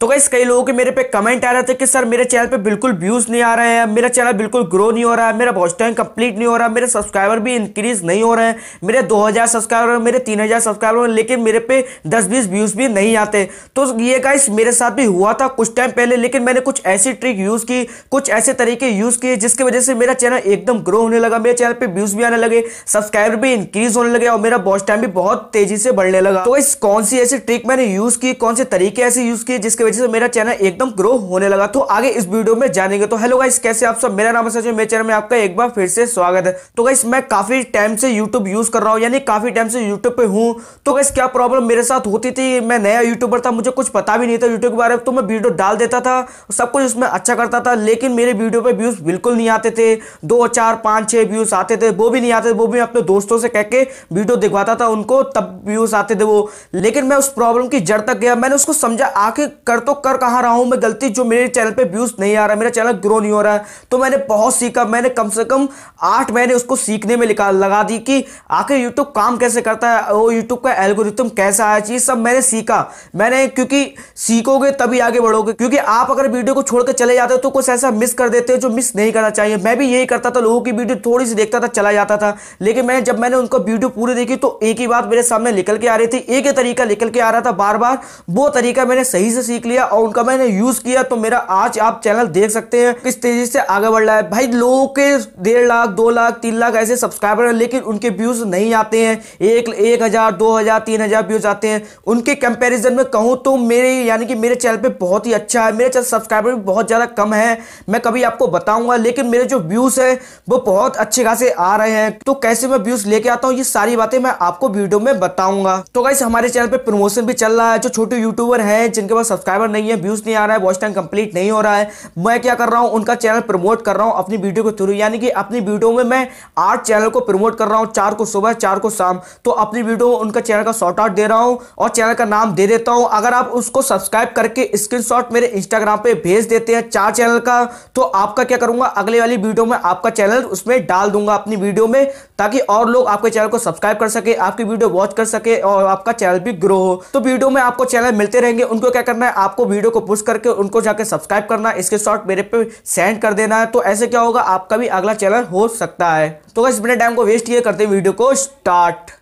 तो गाइस कई लोगों के मेरे पे कमेंट आ रहे थे कि सर मेरे चैनल पे बिल्कुल व्यूज़ नहीं आ रहे हैं मेरा चैनल बिल्कुल ग्रो नहीं हो रहा है मेरा वॉच टाइम कंप्लीट नहीं हो रहा मेरे सब्सक्राइबर भी इंक्रीज नहीं हो रहे हैं मेरे 2000 सब्सक्राइबर मेरे 3000 सब्सक्राइबर लेकिन मेरे पे 10-20 व्यूज़ भी नहीं आते तो ये गाइस मेरे साथ भी हुआ था कुछ टाइम पहले लेकिन मैंने कुछ ऐसी ट्रिक यूज़ की कुछ ऐसे तरीके यूज़ किए जिसकी वजह से मेरा चैनल एकदम ग्रो होने लगा मेरे चैनल पर व्यूज़ भी आने लगे सब्सक्राइबर भी इंक्रीज होने लगे और मेरा वॉच टाइम भी बहुत तेज़ी से बढ़ने लगा तो इस कौन सी ऐसी ट्रिक मैंने यूज़ की कौन से तरीके ऐसे यूज़ किए जिसके वजह से मेरा चैनल एकदम ग्रो होने लगा तो आगे इस वीडियो में जानेंगे तो हेलो गाइस कैसे आप सब मेरा नाम है सचिन मेरे चैनल में आपका एक बार फिर से स्वागत है तो गाइस मैं काफी टाइम से यूट्यूब यूज कर रहा हूँ यानी काफी टाइम से यूट्यूब पे हूँ तो गाइस क्या प्रॉब्लम मेरे साथ होती थी मैं नया यूट्यूबर था मुझे कुछ पता भी नहीं था यूट्यूब के बारे में तो मैं वीडियो डाल देता था सब कुछ उसमें अच्छा करता था लेकिन मेरे वीडियो पर व्यूज बिल्कुल नहीं आते थे दो चार पाँच छः व्यूज आते थे वो भी नहीं आते वो भी अपने दोस्तों से कह के वीडियो दिखवाता था उनको तब व्यूज आते थे वो लेकिन मैं उस प्रॉब्लम की जड़ तक गया मैंने उसको समझा आखिर कर तो कर कहा रहा हूं मैं गलती जो मेरे चैनल पे व्यूज़ नहीं आ रहा मेरा चैनल ग्रो नहीं हो रहा है तो मैंने बहुत सीखा मैंने कम से कम आठ महीने उसको सीखने में लिखा लगा दी कि आखिर यूट्यूब काम कैसे करता है वो यूट्यूब का एल्गोरिथम कैसा आया चीज़ सब मैंने सीखा मैंने क्योंकि सीखोगे तभी आगे बढ़ोगे क्योंकि आप अगर वीडियो को छोड़ चले जाते हो तो कुछ ऐसा मिस कर देते हो जो मिस नहीं करना चाहिए मैं भी यही करता था लोगों की वीडियो थोड़ी सी देखता था चला जाता था लेकिन मैं जब मैंने उनको वीडियो पूरी देखी तो एक ही बात मेरे सामने निकल के आ रही थी एक ही तरीका निकल के आ रहा था बार बार वो तरीका मैंने सही से सीख लिया और उनका मैंने यूज किया तो मेरा आज आप चैनल देख सकते हैं किस तेजी से आगे बढ़ रहा है भाई लोगों के डेढ़ लाख दो लाख तीन लाख ऐसे सब्सक्राइबर हैं लेकिन उनके व्यूज नहीं आते हैं एक एक हजार दो हजार तीन हजार व्यूज आते हैं उनके कंपेरिजन में कहूँ तो मेरे यानी कि मेरे चैनल पर बहुत ही अच्छा है मेरे चैनल सब्सक्राइबर भी बहुत ज़्यादा कम है मैं कभी आपको बताऊंगा लेकिन मेरे जो व्यूज है वो बहुत अच्छे खासे आ रहे हैं तो कैसे मैं व्यूज लेके आता हूँ ये सारी बातें मैं आपको वीडियो में बताऊंगा तो कैसे हमारे चैनल पर प्रमोशन भी चल रहा है जो छोटे यूट्यूबर हैं जिनके पास सब्सक्राइब सब्सक्राइबर नहीं है व्यूज नहीं आ रहा है वॉच टाइम कंप्लीट नहीं हो रहा है मैं क्या कर रहा हूँ उनका चैनल प्रमोट कर रहा हूँ अपनी वीडियो के थ्रू यानी कि अपनी वीडियो में मैं आठ चैनल को प्रमोट कर रहा हूँ चार को सुबह चार को शाम तो अपनी वीडियो में उनका चैनल का शॉर्ट आउट दे रहा हूँ और चैनल का नाम दे देता हूँ अगर आप उसको सब्सक्राइब करके स्क्रीन मेरे इंस्टाग्राम पर भेज देते हैं चार चैनल का तो आपका क्या करूंगा अगले वाली वीडियो में आपका चैनल उसमें डाल दूंगा अपनी वीडियो में ताकि और लोग आपके चैनल को सब्सक्राइब कर सके आपकी वीडियो वॉच कर सके और आपका चैनल भी ग्रो हो तो वीडियो में आपको चैनल मिलते रहेंगे उनको क्या करना है आप आपको वीडियो को पुश करके उनको जाके सब्सक्राइब करना इसके शॉर्ट मेरे पे सेंड कर देना है तो ऐसे क्या होगा आपका भी अगला चैनल हो सकता है तो इस बिना टाइम को वेस्ट किए करते वीडियो को स्टार्ट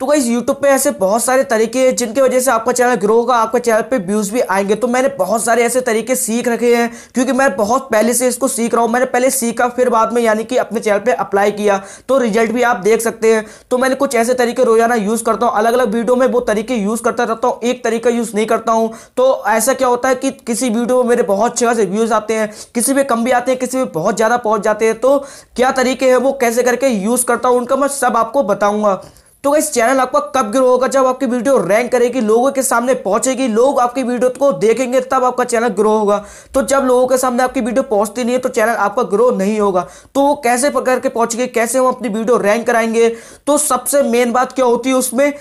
तो गाइज यूट्यूब पे ऐसे बहुत सारे तरीके हैं जिनकी वजह से आपका चैनल ग्रो होगा आपका चैनल पे व्यूज़ भी आएंगे तो मैंने बहुत सारे ऐसे तरीके सीख रखे हैं क्योंकि मैं बहुत पहले से इसको सीख रहा हूँ मैंने पहले सीखा फिर बाद में यानी कि अपने चैनल पे अप्लाई किया तो रिजल्ट भी आप देख सकते हैं तो मैंने कुछ ऐसे तरीके रोजाना यूज़ करता हूँ अलग अलग वीडियो में वो तरीके यूज़ करता रहता हूँ एक तरीका यूज़ नहीं करता हूँ तो ऐसा क्या होता है कि किसी वीडियो में मेरे बहुत अच्छे खासे व्यूज़ आते हैं किसी में कम भी आते हैं किसी में बहुत ज़्यादा पहुँच जाते हैं तो क्या तरीके हैं वो कैसे करके यूज़ करता हूँ उनका मैं सब आपको बताऊँगा तो इस चैनल आपका कब ग्रो होगा जब आपकी वीडियो रैंक करेगी लोगों के सामने पहुंचेगी लोग आपकी वीडियो को देखेंगे तब आपका चैनल ग्रो होगा तो जब लोगों के सामने आपकी वीडियो पहुंचती नहीं है तो चैनल आपका ग्रो नहीं होगा तो वो कैसे के पहुंचेंगे कैसे हम अपनी वीडियो रैंक कराएंगे तो सबसे मेन बात क्या होती है उसमें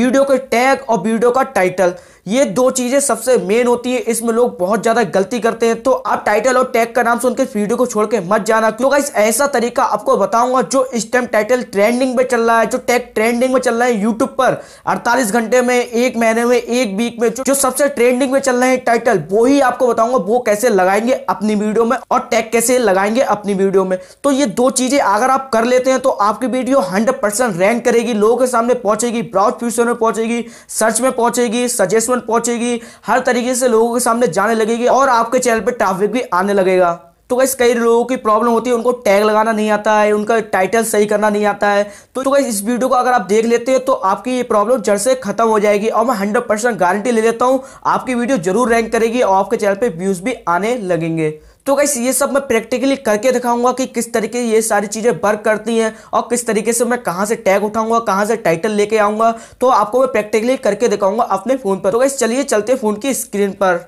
वीडियो के टैग और वीडियो का टाइटल ये दो चीज़ें सबसे मेन होती है इसमें लोग बहुत ज़्यादा गलती करते हैं तो आप टाइटल और टैग का नाम सुन के वीडियो को छोड़ के मत जाना क्योंकि तो ऐसा तरीका आपको बताऊंगा जो इस टाइम टाइटल ट्रेंडिंग पे चल रहा है जो टैग ट्रेंडिंग में चल रहे हैं यूट्यूब पर अड़तालीस घंटे में एक महीने में एक वीक में जो सबसे ट्रेंडिंग में चल रहे हैं टाइटल वो ही आपको बताऊंगा वो कैसे लगाएंगे अपनी वीडियो में और टैग कैसे लगाएंगे अपनी वीडियो में तो ये दो चीजें अगर आप कर लेते हैं तो आपकी वीडियो हंड्रेड रैंक करेगी लोगों के सामने पहुंचेगी ब्राउज फ्यूचर में पहुंचेगी सर्च में पहुंचेगी सजेशन पहुंचेगी हर तरीके से लोगों के सामने जाने लगेगी और आपके चैनल पर ट्राफिक भी आने लगेगा तो गैस कई लोगों की प्रॉब्लम होती है उनको टैग लगाना नहीं आता है उनका टाइटल सही करना नहीं आता है तो, तो गैस इस वीडियो को अगर आप देख लेते हैं तो आपकी ये प्रॉब्लम जड़ से खत्म हो जाएगी और मैं हंड्रेड परसेंट गारंटी ले लेता हूँ आपकी वीडियो जरूर रैंक करेगी और आपके चैनल पर व्यूज़ भी आने लगेंगे तो गैस ये सब मैं प्रैक्टिकली करके दिखाऊंगा कि किस तरीके ये सारी चीज़ें वर्क करती हैं और किस तरीके से मैं कहाँ से टैग उठाऊंगा कहाँ से टाइटल लेके आऊंगा तो आपको मैं प्रैक्टिकली करके दिखाऊंगा अपने फ़ोन पर तो गैस चलिए चलते फ़ोन की स्क्रीन पर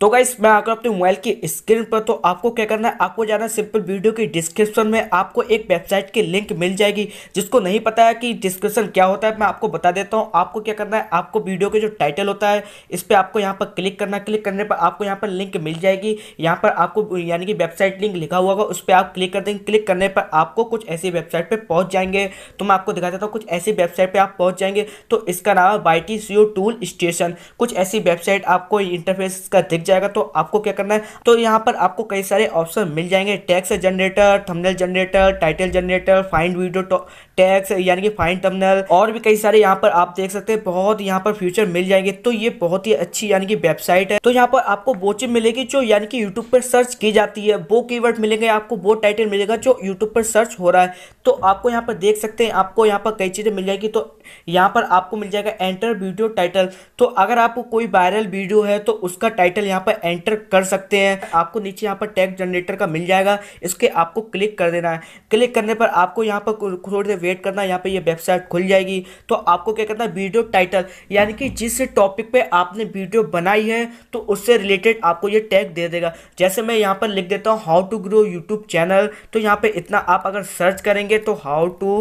तो गाइस मैं आकर अपने मोबाइल की स्क्रीन पर तो आपको क्या करना है आपको जाना है सिंपल वीडियो की डिस्क्रिप्शन में आपको एक वेबसाइट की लिंक मिल जाएगी जिसको नहीं पता है कि डिस्क्रिप्शन क्या होता है मैं आपको बता देता हूँ आपको क्या करना है आपको वीडियो के जो टाइटल होता है इस पर आपको यहाँ पर क्लिक करना क्लिक करने पर आपको यहाँ पर लिंक मिल जाएगी यहाँ पर आपको यानी कि वेबसाइट लिंक लिखा हुआ होगा उस पर आप क्लिक कर देंगे क्लिक करने पर आपको कुछ ऐसी वेबसाइट पर पहुँच जाएंगे तो मैं आपको दिखा देता हूँ कुछ ऐसी वेबसाइट पर आप पहुँच जाएंगे तो इसका नाम है टी टूल स्टेशन कुछ ऐसी वेबसाइट आपको इंटरफेस का दिख जाएगा तो आपको क्या करना है तो यहाँ पर आपको कई सारे ऑप्शन मिल जाएंगे tags generator thumbnail generator title generator find video tags यानी कि फाइंड थंबनेल और भी कई सारे यहाँ पर आप देख सकते हैं बहुत यहाँ पर फ्यूचर मिल जाएंगे तो ये बहुत ही अच्छी यानी कि वेबसाइट है तो यहाँ पर आपको वो चीज मिलेगी जो यानी कि यूट्यूब पर सर्च की जाती है वो की मिलेंगे आपको वो टाइटल मिलेगा जो यूट्यूब पर सर्च हो रहा है तो आपको यहाँ पर देख सकते हैं आपको यहाँ पर कई चीज़ें मिल जाएगी तो यहाँ पर आपको मिल जाएगा एंटर वीडियो टाइटल तो अगर आपको कोई वायरल वीडियो है तो उसका टाइटल यहाँ यहाँ पर एंटर कर सकते हैं आपको नीचे यहाँ पर टैग जनरेटर का मिल जाएगा इसके आपको क्लिक कर देना है क्लिक करने पर आपको यहाँ पर थोड़ी देर वेट करना है यहाँ पर ये वेबसाइट खुल जाएगी तो आपको क्या करना है वीडियो टाइटल यानी कि जिस टॉपिक पर आपने वीडियो बनाई है तो उससे रिलेटेड आपको ये टैग दे देगा जैसे मैं यहाँ पर लिख देता हूँ how to grow YouTube channel तो यहाँ पर इतना आप अगर सर्च करेंगे तो how to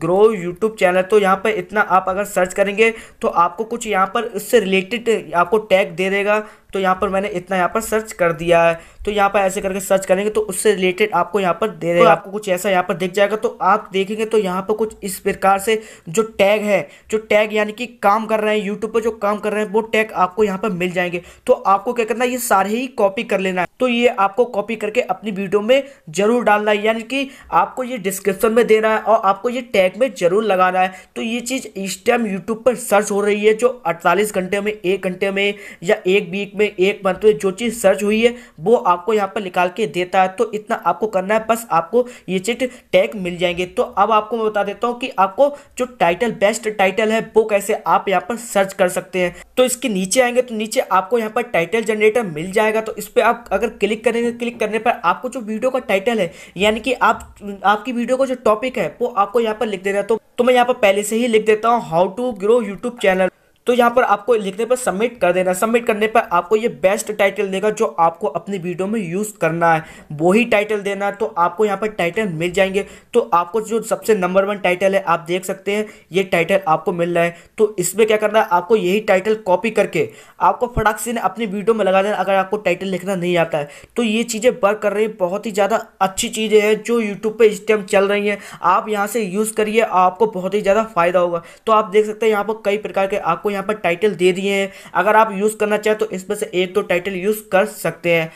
grow YouTube channel तो यहाँ पर इतना आप अगर सर्च करेंगे तो आपको कुछ यहाँ पर इससे रिलेटेड आपको टैग दे देगा तो यहाँ पर मैंने इतना यहाँ पर सर्च कर दिया है तो यहाँ पर ऐसे करके सर्च करेंगे तो उससे रिलेटेड आपको यहाँ पर दे देगा तो आपको कुछ ऐसा यहाँ पर दिख जाएगा तो आप देखेंगे तो यहाँ पर कुछ इस प्रकार से जो टैग है जो टैग यानी कि काम कर रहे हैं यूट्यूब पर जो काम कर रहे हैं वो टैग आपको यहाँ पर मिल जाएंगे तो आपको क्या करना है ये सारे ही कॉपी कर लेना है तो ये आपको कॉपी करके अपनी वीडियो में जरूर डालना है यानी कि आपको ये डिस्क्रिप्शन में देना है और आपको ये टैग में जरूर लगाना है तो ये चीज़ इस टाइम यूट्यूब पर सर्च हो रही है जो अड़तालीस घंटे में एक घंटे में या एक वीक में एक मंथ में तो जो चीज़ सर्च हुई है वो आपको यहाँ पर निकाल के देता है तो इतना आपको करना है बस आपको ये चीट टैग मिल जाएंगे तो अब आपको मैं बता देता हूँ कि आपको जो टाइटल बेस्ट टाइटल है वो कैसे आप यहाँ पर सर्च कर सकते हैं तो इसके नीचे आएंगे तो नीचे आपको यहाँ पर टाइटल जनरेटर मिल जाएगा तो इस पर आप अगर क्लिक करेंगे क्लिक करने पर आपको जो वीडियो का टाइटल है यानी कि आप आपकी वीडियो का जो टॉपिक है वो आपको यहाँ पर लिख देना तो, तो मैं यहाँ पर पहले से ही लिख देता हूँ how to grow YouTube channel तो यहाँ पर आपको लिखने पर सबमिट कर देना सबमिट करने पर आपको ये बेस्ट टाइटल देगा जो आपको अपनी वीडियो में यूज़ करना है वही टाइटल देना तो आपको यहाँ पर टाइटल मिल जाएंगे तो आपको जो सबसे नंबर वन टाइटल है आप देख सकते हैं ये टाइटल आपको मिल रहा है तो इसमें क्या करना है आपको यही टाइटल कॉपी करके आपको फटाक से अपनी वीडियो में लगा देना अगर आपको टाइटल लिखना नहीं आता है तो ये चीज़ें वर्क कर रही बहुत ही ज़्यादा अच्छी चीज़ें हैं जो यूट्यूब पर इस टाइम चल रही हैं आप यहाँ से यूज़ करिए आपको बहुत ही ज़्यादा फायदा होगा तो आप देख सकते हैं यहाँ पर कई प्रकार के आपको यहाँ पर टाइटल दे दिए हैं अगर आप यूज़ करना चाहें तो इसमें से एक दो तो टाइटल यूज़ कर सकते हैं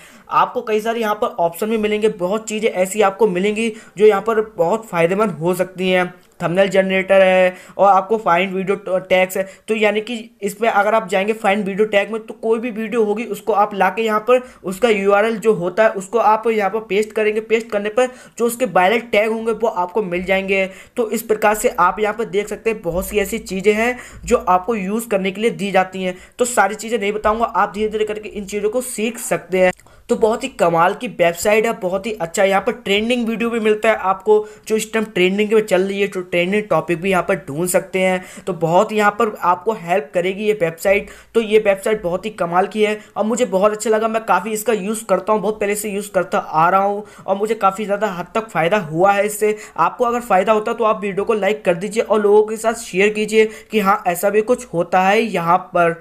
आपको कई सारे यहाँ पर ऑप्शन भी मिलेंगे बहुत चीज़ें ऐसी आपको मिलेंगी जो यहाँ पर बहुत फ़ायदेमंद हो सकती हैं थंबनेल जनरेटर है और आपको फाइंड वीडियो टैग्स है तो यानी कि इसमें अगर आप जाएंगे फाइंड वीडियो टैग में तो कोई भी वीडियो होगी उसको आप ला के यहाँ पर उसका यू जो होता है उसको आप यहाँ पर पेस्ट करेंगे पेस्ट करने पर जो उसके वायरल टैग होंगे वो आपको मिल जाएंगे तो इस प्रकार से आप यहाँ पर देख सकते हैं बहुत सी ऐसी चीज़ें हैं जो आपको यूज़ करने के लिए दी जाती हैं तो सारी चीज़ें नहीं बताऊँगा आप धीरे धीरे करके इन चीज़ों को सीख सकते हैं तो बहुत ही कमाल की वेबसाइट है बहुत ही अच्छा यहाँ पर ट्रेंडिंग वीडियो भी मिलता है आपको जो इस टाइम ट्रेंडिंग में चल रही है जो ट्रेंडिंग टॉपिक भी यहाँ पर ढूंढ सकते हैं तो बहुत यहाँ पर आपको हेल्प करेगी ये वेबसाइट तो ये वेबसाइट बहुत ही कमाल की है और मुझे बहुत अच्छा लगा मैं काफ़ी इसका यूज़ करता हूँ बहुत पहले से यूज़ करता आ रहा हूँ और मुझे काफ़ी ज़्यादा हद तक फ़ायदा हुआ है इससे आपको अगर फ़ायदा होता तो आप वीडियो को लाइक कर दीजिए और लोगों के साथ शेयर कीजिए कि हाँ ऐसा भी कुछ होता है यहाँ पर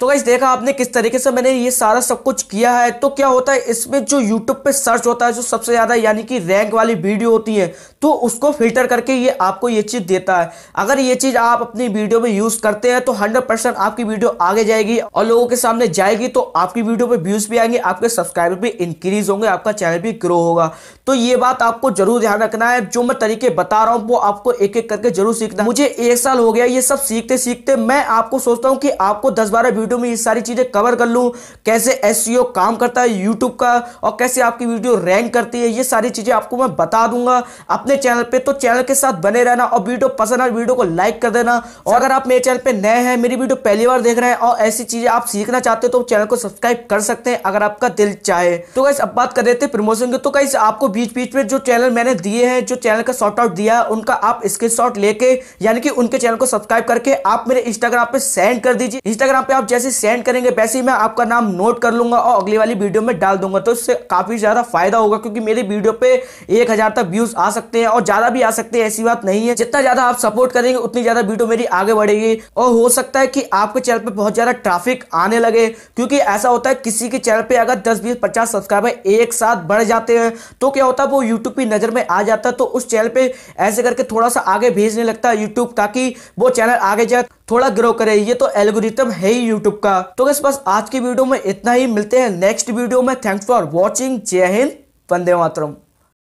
तो गाइस देखा आपने किस तरीके से मैंने ये सारा सब कुछ किया है तो क्या होता है इसमें जो YouTube पे सर्च होता है जो सबसे ज़्यादा यानी कि रैंक वाली वीडियो होती है तो उसको फिल्टर करके ये आपको ये चीज़ देता है अगर ये चीज़ आप अपनी वीडियो में यूज़ करते हैं तो 100% आपकी वीडियो आगे जाएगी और लोगों के सामने जाएगी तो आपकी वीडियो पर व्यूज़ भी आएंगे आपके सब्सक्राइबर भी इंक्रीज़ होंगे आपका चैनल भी ग्रो होगा तो ये बात आपको जरूर ध्यान रखना है जो मैं तरीके बता रहा हूँ वो आपको एक एक करके जरूर सीखना मुझे एक साल हो गया ये सब सीखते सीखते मैं आपको सोचता हूँ कि आपको दस बारह वीडियो में ये सारी चीज़ें कवर कर लूँ कैसे एस e काम करता है यूट्यूब का और कैसे आपकी वीडियो रैंक करती है ये सारी चीज़ें आपको मैं बता दूंगा अपने चैनल पर तो चैनल के साथ बने रहना और वीडियो पसंद आए वीडियो को लाइक कर देना और अगर आप मेरे चैनल पर नए हैं मेरी वीडियो पहली बार देख रहे हैं और ऐसी चीज़ें आप सीखना चाहते हो तो चैनल को सब्सक्राइब कर सकते हैं अगर आपका दिल चाहे तो कैसे अब बात कर रहे थे प्रमोशन की तो कैसे आपको बीच बीच में जो चैनल मैंने दिए हैं जो चैनल का शॉर्ट आउट दिया है उनका आप स्क्रीन लेके यानी कि उनके चैनल को सब्सक्राइब करके आप मेरे इंस्टाग्राम पे सेंड कर दीजिए इंस्टाग्राम पे आप जैसे जैसे सेंड करेंगे वैसे ही मैं आपका नाम नोट कर लूंगा और अगली वाली वीडियो में डाल दूंगा तो इससे काफ़ी ज़्यादा फायदा होगा क्योंकि मेरे वीडियो पे एक हज़ार तक व्यूज़ आ सकते हैं और ज़्यादा भी आ सकते हैं ऐसी बात नहीं है जितना ज़्यादा आप सपोर्ट करेंगे उतनी ज़्यादा वीडियो मेरी आगे बढ़ेगी और हो सकता है कि आपके चैनल पर बहुत ज़्यादा ट्राफिक आने लगे क्योंकि ऐसा होता है किसी के चैनल पर अगर दस बीस पचास सब्सक्राइबर एक साथ बढ़ जाते हैं तो क्या होता है वो यूट्यूब की नज़र में आ जाता है तो उस चैनल पर ऐसे करके थोड़ा सा आगे भेजने लगता है यूट्यूब ताकि वो चैनल आगे जाए थोड़ा ग्रो करे ये तो एल्गोरिथम है ही यूट्यूब का तो बस बस आज की वीडियो में इतना ही मिलते हैं नेक्स्ट वीडियो में थैंक्स फॉर वॉचिंग जय हिंद वंदे मातरम